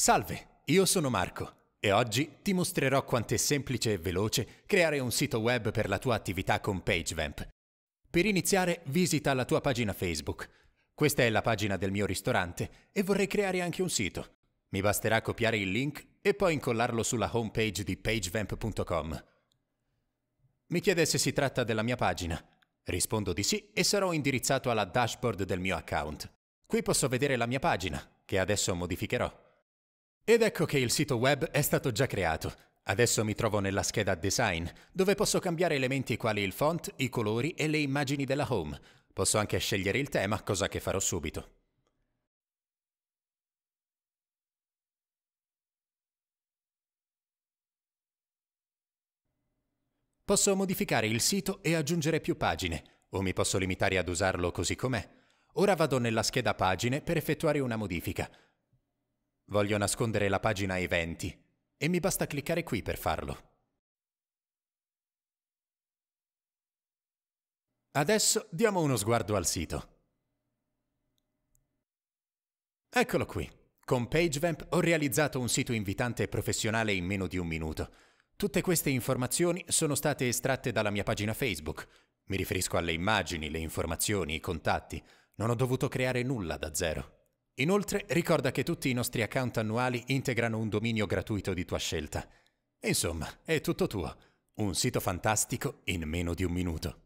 Salve, io sono Marco e oggi ti mostrerò quanto è semplice e veloce creare un sito web per la tua attività con PageVamp. Per iniziare visita la tua pagina Facebook. Questa è la pagina del mio ristorante e vorrei creare anche un sito. Mi basterà copiare il link e poi incollarlo sulla homepage di pagevamp.com. Mi chiede se si tratta della mia pagina. Rispondo di sì e sarò indirizzato alla dashboard del mio account. Qui posso vedere la mia pagina, che adesso modificherò. Ed ecco che il sito web è stato già creato. Adesso mi trovo nella scheda Design, dove posso cambiare elementi quali il font, i colori e le immagini della home. Posso anche scegliere il tema, cosa che farò subito. Posso modificare il sito e aggiungere più pagine, o mi posso limitare ad usarlo così com'è. Ora vado nella scheda pagine per effettuare una modifica. Voglio nascondere la pagina eventi e mi basta cliccare qui per farlo. Adesso diamo uno sguardo al sito. Eccolo qui. Con PageVamp ho realizzato un sito invitante professionale in meno di un minuto. Tutte queste informazioni sono state estratte dalla mia pagina Facebook. Mi riferisco alle immagini, le informazioni, i contatti. Non ho dovuto creare nulla da zero. Inoltre ricorda che tutti i nostri account annuali integrano un dominio gratuito di tua scelta. Insomma, è tutto tuo. Un sito fantastico in meno di un minuto.